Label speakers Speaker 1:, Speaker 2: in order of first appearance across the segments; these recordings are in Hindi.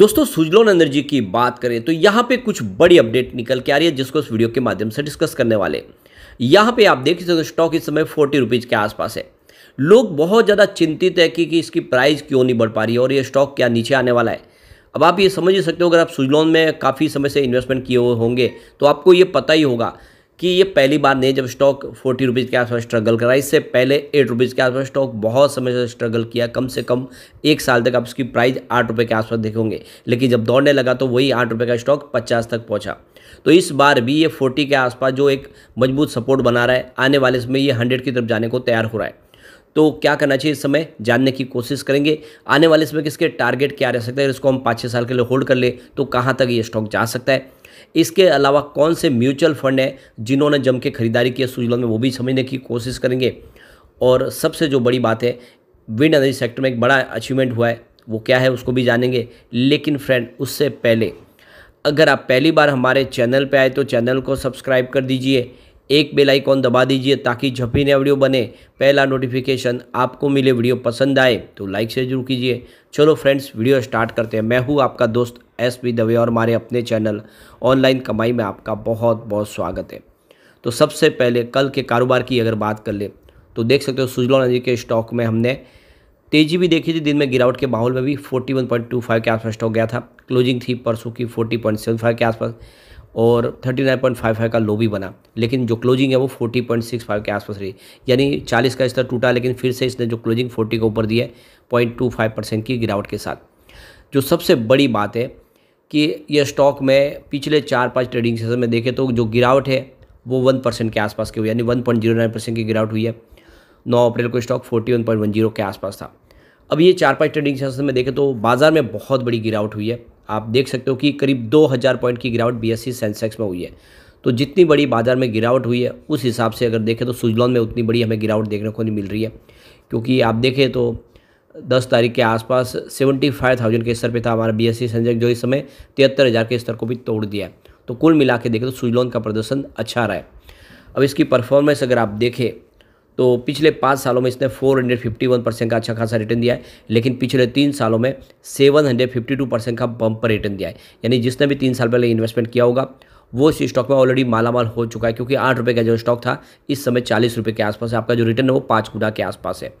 Speaker 1: दोस्तों सुजलोन एनर्जी जी की बात करें तो यहाँ पे कुछ बड़ी अपडेट निकल के आ रही है जिसको इस वीडियो के माध्यम से डिस्कस करने वाले यहाँ पे आप देख सकते हो स्टॉक इस समय फोर्टी रुपीज़ के आसपास है लोग बहुत ज़्यादा चिंतित है कि, कि इसकी प्राइस क्यों नहीं बढ़ पा रही है और ये स्टॉक क्या नीचे आने वाला है अब आप ये समझ ही सकते हो अगर आप सुजलोन में काफ़ी समय से इन्वेस्टमेंट किए हुए होंगे तो आपको ये पता ही होगा कि ये पहली बार नहीं जब स्टॉक फोर्टी रुपीज़ के आसपास स्ट्रगल करा इससे पहले एट रुपीज़ के आसपास स्टॉक बहुत समय से स्ट्रगल किया कम से कम एक साल तक आप उसकी प्राइस आठ रुपये के आसपास देखेंगे लेकिन जब दौड़ने लगा तो वही आठ रुपये का स्टॉक पचास तक पहुँचा तो इस बार भी ये फोर्टी के आसपास जो एक मजबूत सपोर्ट बना रहा है आने वाले समय ये हंड्रेड की तरफ जाने को तैयार हो रहा है तो क्या करना चाहिए इस समय जानने की कोशिश करेंगे आने वाले समय किसके टारगेट क्या रह सकता है इसको हम पाँच छः साल के लिए होल्ड कर ले तो कहाँ तक ये स्टॉक जा सकता है इसके अलावा कौन से म्यूचुअल फंड हैं जिन्होंने जम के खरीदारी की है में वो भी समझने की कोशिश करेंगे और सबसे जो बड़ी बात है विंड एनर्जी सेक्टर में एक बड़ा अचीवमेंट हुआ है वो क्या है उसको भी जानेंगे लेकिन फ्रेंड उससे पहले अगर आप पहली बार हमारे चैनल पर आए तो चैनल को सब्सक्राइब कर दीजिए एक बेल आइकॉन दबा दीजिए ताकि जब भी नया वीडियो बने पहला नोटिफिकेशन आपको मिले वीडियो पसंद आए तो लाइक से जरूर कीजिए चलो फ्रेंड्स वीडियो स्टार्ट करते हैं मैं हूँ आपका दोस्त एस पी दवे और हमारे अपने चैनल ऑनलाइन कमाई में आपका बहुत बहुत स्वागत है तो सबसे पहले कल के कारोबार की अगर बात कर ले तो देख सकते हो सुजलॉन जी के स्टॉक में हमने तेजी भी देखी थी दिन में गिरावट के माहौल में भी 41.25 के आसपास स्टॉक गया था क्लोजिंग थी परसों की 40.75 के आसपास और 39.55 का लो भी बना लेकिन जो क्लोजिंग है वो 40.65 के आसपास रही यानी 40 का स्तर टूटा लेकिन फिर से इसने जो क्लोजिंग 40 के ऊपर दिया है 0.25 परसेंट की गिरावट के साथ जो सबसे बड़ी बात है कि यह स्टॉक में पिछले चार पाँच ट्रेडिंग सेशन में देखें तो जो गिरावट है वो वन परसेंट के आसपास की हुई यानी one point zero nine percent की गिरावट हुई है नौ अप्रैल को stock forty one point one zero के आसपास था अब ये चार पाँच ट्रेडिंग सेशन में देखें तो बाज़ार में बहुत बड़ी गिरावट हुई है आप देख सकते हो कि करीब 2000 पॉइंट की गिरावट बीएससी सेंसेक्स में हुई है तो जितनी बड़ी बाज़ार में गिरावट हुई है उस हिसाब से अगर देखें तो सुजलॉन में उतनी बड़ी हमें गिरावट देखने को नहीं मिल रही है क्योंकि आप देखें तो दस तारीख के आसपास सेवेंटी फाइव थाउजेंड के स्तर पे था हमारा बी एस जो इस समय तिहत्तर हज़ार के स्तर को भी तोड़ दिया है तो कुल मिला के देखें तो सुजलॉन का प्रदर्शन अच्छा रहा है अब इसकी परफॉर्मेंस अगर आप देखें तो पिछले पाँच सालों में इसने 451 परसेंट का अच्छा खासा रिटर्न दिया है लेकिन पिछले तीन सालों में 752 परसेंट का बम्प पर रिटर्न दिया है यानी जिसने भी तीन साल पहले इन्वेस्टमेंट किया होगा वो इस स्टॉक में ऑलरेडी मालामाल हो चुका है क्योंकि आठ रुपये का जो स्टॉक था इस समय चालीस रुपये के आसपास है आपका जो रिटर्न है वो पाँच गुना के आसपास है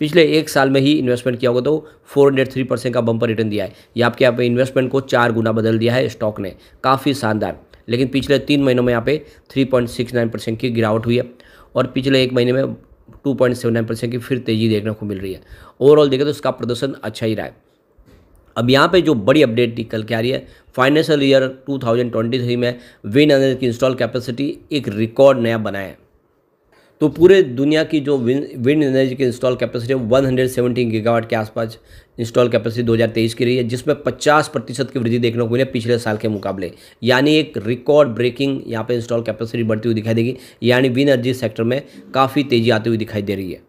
Speaker 1: पिछले एक साल में ही इन्वेस्टमेंट किया होगा तो 403 परसेंट का बम्पर रिटर्न दिया है या आपके यहाँ पे इन्वेस्टमेंट को चार गुना बदल दिया है स्टॉक ने काफ़ी शानदार लेकिन पिछले तीन महीनों में यहाँ पे 3.69 परसेंट की गिरावट हुई है और पिछले एक महीने में two point seven nine percent की फिर तेज़ी देखने को मिल रही है ओवरऑल देखें तो उसका प्रदर्शन अच्छा ही रहा है अब यहाँ पे जो बड़ी अपडेट निकल के आ रही है फाइनेंशियल ईयर 2023 में विन एनर्जी की इंस्टॉल कैपेसिटी एक रिकॉर्ड नया बनाया है तो पूरे दुनिया की जो विंड एनर्जी की install capacity one hundred seventy gigawatt के आसपास इंस्टॉल कैपेसिटी 2023 की रही है जिसमें 50 प्रतिशत की वृद्धि देखने को मिली पिछले साल के मुकाबले यानी एक रिकॉर्ड ब्रेकिंग यहाँ पे इंस्टॉल कैपेसिटी बढ़ती हुई दिखाई देगी यानी विन एनर्जी सेक्टर में काफ़ी तेजी आती हुई दिखाई दे रही है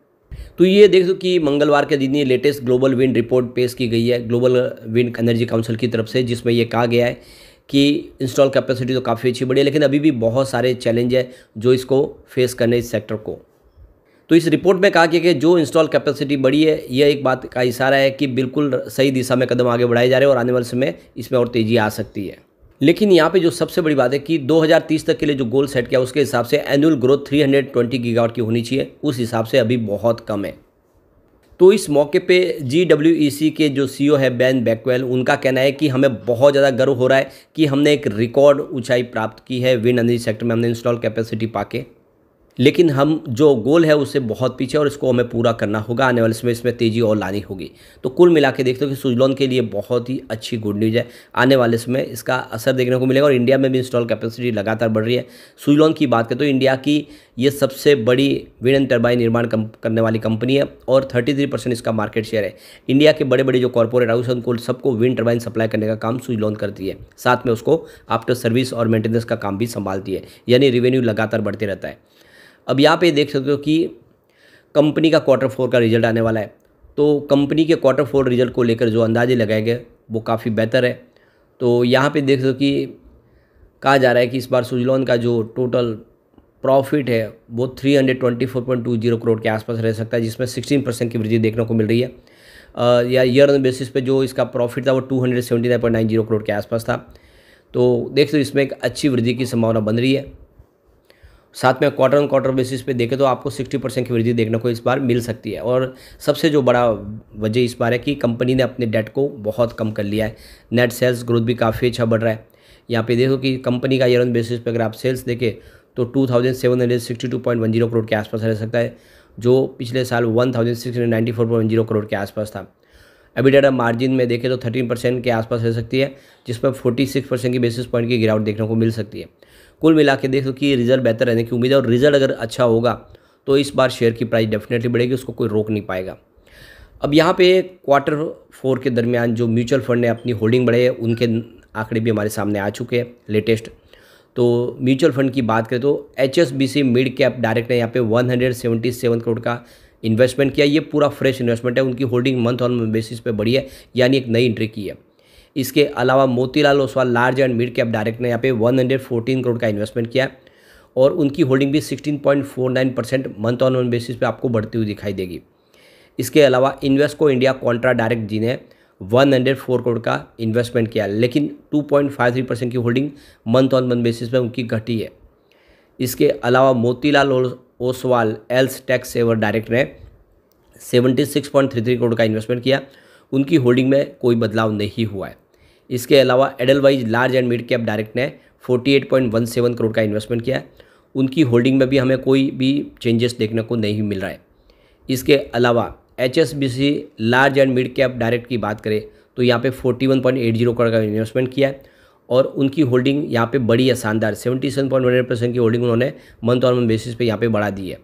Speaker 1: तो ये देख दो कि मंगलवार के दिन ये लेटेस्ट ग्लोबल विंड रिपोर्ट पेश की गई है ग्लोबल विंड एनर्जी काउंसिल की तरफ से जिसमें यह कहा गया है कि इंस्टॉल कैपेसिटी तो काफ़ी अच्छी बढ़ी है लेकिन अभी भी बहुत सारे चैलेंज है जो इसको फेस करने इस सेक्टर को तो इस रिपोर्ट में कहा गया कि जो इंस्टॉल कैपेसिटी बढ़ी है यह एक बात का इशारा है कि बिल्कुल सही दिशा में कदम आगे बढ़ाए जा रहे हैं और आने वाले समय इसमें और तेज़ी आ सकती है लेकिन यहाँ पे जो सबसे बड़ी बात है कि 2030 तक के लिए जो गोल सेट किया उसके हिसाब से एनुअल ग्रोथ 320 गीगावाट की होनी चाहिए उस हिसाब से अभी बहुत कम है तो इस मौके पे जी e के जो सीईओ है बैन बैकवेल उनका कहना है कि हमें बहुत ज़्यादा गर्व हो रहा है कि हमने एक रिकॉर्ड ऊंचाई प्राप्त की है विंड एनर्जी सेक्टर में हमने इंस्टॉल कैपेसिटी पाके लेकिन हम जो गोल है उससे बहुत पीछे और इसको हमें पूरा करना होगा आने वाले समय इसमें तेज़ी और लानी होगी तो कुल मिला के देखते हो कि सुजलॉन के लिए बहुत ही अच्छी गुड न्यूज़ है आने वाले समय इसका असर देखने को मिलेगा और इंडिया में भी इंस्टॉल कैपेसिटी लगातार बढ़ रही है सुजलॉन की बात करें तो इंडिया की ये सबसे बड़ी विंड एंड टर्बाइन निर्माण करने वाली कंपनी है और थर्टी परसेंट इसका मार्केट शेयर है इंडिया के बड़े बड़े जो कॉरपोरेट हाउस उनको सबको विंड टर्बाइन सप्लाई करने का काम सुजलॉन करती है साथ में उसको आफ्टर सर्विस और मेंटेनेंस का काम भी संभालती है यानी रिवेन्यू लगातार बढ़ते रहता है अब यहाँ पे देख सकते हो कि कंपनी का क्वार्टर फोर का रिजल्ट आने वाला है तो कंपनी के क्वार्टर फोर रिजल्ट को लेकर जो अंदाजे लगाए गए वो काफ़ी बेहतर है तो यहाँ पे देख सकते हो कि कहा जा रहा है कि इस बार सुजलॉन का जो टोटल प्रॉफिट है वो 324.20 करोड़ के आसपास रह सकता है जिसमें 16 परसेंट की वृद्धि देखने को मिल रही है या ईयर ऑन बेसिस पे जो इसका प्रॉफिट था वो 279.90 करोड़ के आसपास था तो देख सकते इसमें एक अच्छी वृद्धि की संभावना बन रही है साथ में क्वार्टर ऑन क्वार्टर बेसिस पे देखें तो आपको 60 परसेंट की वृद्धि देखने को इस बार मिल सकती है और सबसे जो बड़ा वजह इस बार है कि कंपनी ने अपने डेट को बहुत कम कर लिया है नेट सेल्स ग्रोथ भी काफ़ी अच्छा बढ़ रहा है यहाँ पे देखो कि कंपनी का ईयर ऑन बेसिस पे अगर आप सेल्स देखें तो two thousand seven hundred sixty two point one zero crore के आसपास रह सकता है जो पिछले साल one thousand six hundred ninety four point zero crore के आसपास था अभी डेटा मार्जिन में देखें तो थर्टीन परसेंट के आसपास रह सकती है जिस पर फोर्टी सिक्स परसेंट की बेसिस पॉइंट की गिरावट देखने को मिल सकती है कुल मिला के देख सकते कि रिजल्ट बेहतर रहने की उम्मीद है और रिजल्ट अगर अच्छा होगा तो इस बार शेयर की प्राइस डेफिनेटली बढ़ेगी उसको कोई रोक नहीं पाएगा अब यहाँ पे क्वार्टर फोर के दरमियान जो म्यूचुअल फंड ने अपनी होल्डिंग बढ़ाई है उनके आंकड़े भी हमारे सामने आ चुके हैं लेटेस्ट तो म्यूचुअल फंड की बात करें तो H S B C mid cap direct ने यहाँ पे 177 करोड़ का इन्वेस्टमेंट किया ये पूरा फ्रेश इन्वेस्टमेंट है उनकी होल्डिंग मंथ ऑन बेसिस पे बढ़ी है यानी एक नई एंट्री की है इसके अलावा Motilal Oswal large and mid cap direct ने यहाँ पे 114 करोड़ का इन्वेस्टमेंट किया और उनकी होल्डिंग भी 16.49 percent month on month basis पे आपको बढ़ती हुई दिखाई देगी इसके अलावा इन्वेस्टको इंडिया कॉन्ट्रा डायरेक्ट जी ने 104 करोड़ का इन्वेस्टमेंट किया लेकिन 2.53 परसेंट की holding month on month basis पर उनकी घटी है इसके अलावा Motilal Oswal ELSS tax saver direct ने थ्री करोड़ का इन्वेस्टमेंट किया उनकी होल्डिंग में कोई बदलाव नहीं हुआ है इसके अलावा Edelweiss large and mid cap direct ने 48.17 करोड़ का इन्वेस्टमेंट किया है उनकी होल्डिंग में भी हमें कोई भी चेंजेस देखने को नहीं मिल रहा है इसके अलावा H large and mid cap direct की बात करें तो यहाँ पे 41.80 करोड़ का इन्वेस्टमेंट किया है और उनकी होल्डिंग यहाँ पे बड़ी है शानदार 77.18 परसेंट की होल्डिंग उन्होंने मंथ और मंथ बेसिस पे यहाँ पे बढ़ा दी है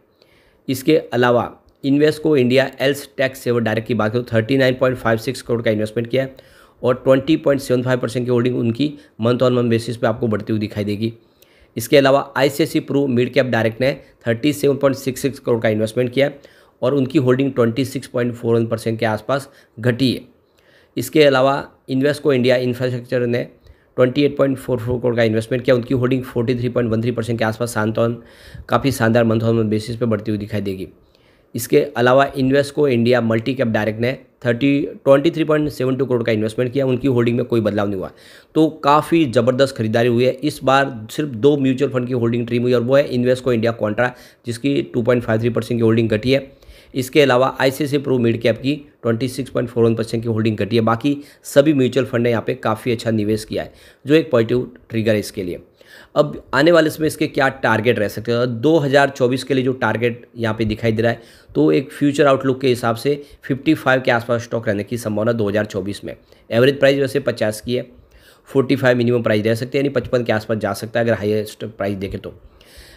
Speaker 1: इसके अलावा Invesco India ELSS tax saver direct की बात करें तो 39.56 करोड़ का इन्वेस्टमेंट किया है और 20.75 परसेंट की होल्डिंग उनकी मंथ ऑन मंथ बेसिस पे आपको बढ़ती हुई दिखाई देगी इसके अलावा I Pru mid cap direct ने 37.66 करोड़ का इन्वेस्टमेंट किया और उनकी होल्डिंग 26.41 परसेंट के आसपास घटी है इसके अलावा इन्वेस्टको इंडिया इंफ्रास्ट्रक्चर ने 28.44 करोड़ का इन्वेस्टमेंट किया उनकी होल्डिंग 43.13 परसेंट के आसपास सांतौन काफ़ी शानदार मंथ ऑन मंथ बेसिस पर बढ़ती हुई दिखाई देगी इसके अलावा Invesco India multi cap direct ने thirty twenty three point seven two crore का इन्वेस्टमेंट किया उनकी होल्डिंग में कोई बदलाव नहीं हुआ तो काफ़ी ज़बरदस्त खरीदारी हुई है इस बार सिर्फ दो म्यूचुअल फंड की होल्डिंग ट्रीम हुई और वो है इन्वेस्टको इंडिया कॉन्ट्रा जिसकी two point five three percent की होल्डिंग घटी है इसके अलावा I C Pru mid cap की twenty six point four one percent की होल्डिंग घटी है बाकी सभी म्यूचुअल फंड ने यहाँ पे काफ़ी अच्छा निवेश किया है जो एक पॉजिटिव ट्रिगर है इसके लिए अब आने वाले समय इसके क्या टारगेट रह सकते हैं दो हज़ार चौबीस के लिए जो टारगेट यहाँ पे दिखाई दे रहा है तो एक फ्यूचर आउटलुक के हिसाब से फिफ्टी फाइव के आसपास स्टॉक रहने की संभावना दो हज़ार चौबीस में एवरेज प्राइस वैसे पचास की है फोर्टी फाइव मिनिमम प्राइस रह सकते हैं यानी पचपन के आसपास जा सकता है अगर हाईएस्ट प्राइस देखें तो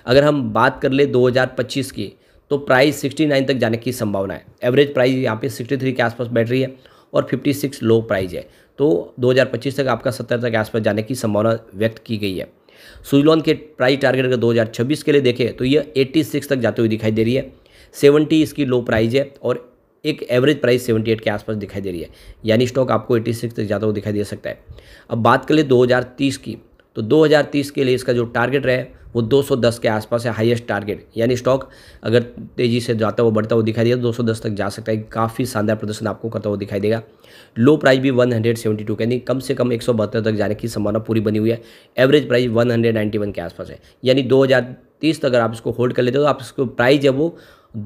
Speaker 1: अगर हम बात कर ले दो की तो प्राइस सिक्सटी तक जाने की संभावना है एवरेज प्राइस यहाँ पे सिक्सटी के आसपास बैठ रही है और फिफ्टी लो प्राइज है तो 2025 तक आपका 70 तक के आसपास जाने की संभावना व्यक्त की गई है सुजलॉन के प्राइस टारगेट अगर 2026 के लिए देखें तो ये 86 तक जाते हुए दिखाई दे रही है 70 इसकी लो प्राइस है और एक एवरेज प्राइस 78 के आसपास दिखाई दे रही है यानी स्टॉक आपको 86 तक जाता हुआ दिखाई दे सकता है अब बात कर ले 2030 की तो 2030 के लिए इसका जो टारगेट रहे वो 210 के आसपास है हाईएस्ट टारगेट यानी स्टॉक अगर तेज़ी से जाता हुआ बढ़ता हुआ दिखाई देगा दो तक जा सकता है काफ़ी शानदार प्रदर्शन आपको करता हुआ दिखाई देगा लो प्राइस भी 172 हंड्रेड यानी कम से कम एक तक जाने की संभावना पूरी बनी हुई है एवरेज प्राइस वन के आसपास है यानी तीस तक अगर आप इसको होल्ड कर लेते हो तो आप इसको प्राइस है वो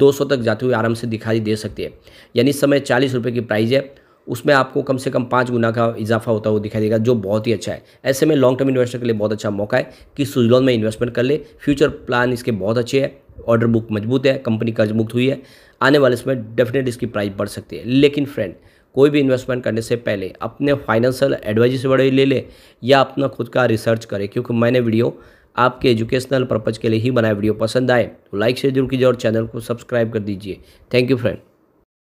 Speaker 1: 200 तक जाते हुए आराम से दिखाई दे सकती है यानी इस समय चालीस रुपये की प्राइस है उसमें आपको कम से कम पाँच गुना का इजाफा होता हुआ दिखाई देगा जो बहुत ही अच्छा है ऐसे में लॉन्ग टर्म इन्वेस्टर के लिए बहुत अच्छा मौका है कि सुजलॉन में इन्वेस्टमेंट कर ले फ्यूचर प्लान इसके बहुत अच्छे हैं ऑर्डर बुक मजबूत है कंपनी कर्ज मुक्त हुई है आने वाले समय डेफिनेट इसकी प्राइस बढ़ सकती है लेकिन फ्रेंड कोई भी इन्वेस्टमेंट करने से पहले अपने फाइनेंशियल एडवाइजर से बड़े ले लें या अपना खुद का रिसर्च करें क्योंकि मैंने वीडियो आपके एजुकेशनल पर्पज़ के लिए ही बनाया वीडियो पसंद आए तो लाइक शेयर जरूर कीजिए और चैनल को सब्सक्राइब कर दीजिए थैंक यू फ्रेंड